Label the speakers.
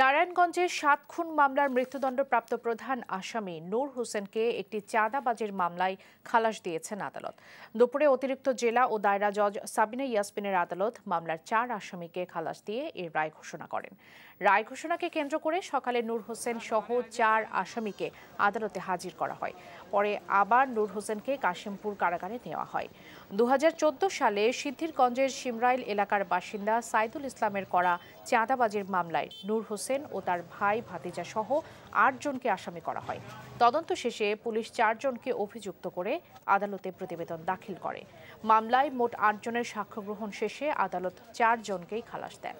Speaker 1: নারায়ণগঞ্জের সাত খুন মামলার মৃত্যুদণ্ডপ্রাপ্ত প্রধান আসামি নূর হোসেনকে একটি চাঁদাবাজের মামলায় খালাস দিয়েছেন আদালত দুপুরে অতিরিক্ত জেলা ও দায়রা জজ সাবিনা ইয়াসমিনের আদালত মামলার চার আসামিকে খালাস দিয়ে এর রায় ঘোষণা করেন রায় ঘোষণাকে কেন্দ্র করে সকালে নূর হোসেন সহ চার আসামিকে আদালতে হাজির করা হয় পরে আবার নূর হোসেনকে কাশিমপুর কারাগারে নেওয়া হয় দু সালে সিদ্ধিরগঞ্জের সিমরাইল এলাকার বাসিন্দা সাইদুল ইসলামের করা চাঁদাবাজির মামলায় নূর হোসেন হোসেন ও তার ভাই ভাতিজা সহ আটজনকে আসামি করা হয় তদন্ত শেষে পুলিশ চারজনকে অভিযুক্ত করে আদালতে প্রতিবেদন দাখিল করে মামলায় মোট আটজনের সাক্ষ্য গ্রহণ শেষে আদালত চারজনকেই খালাস দেন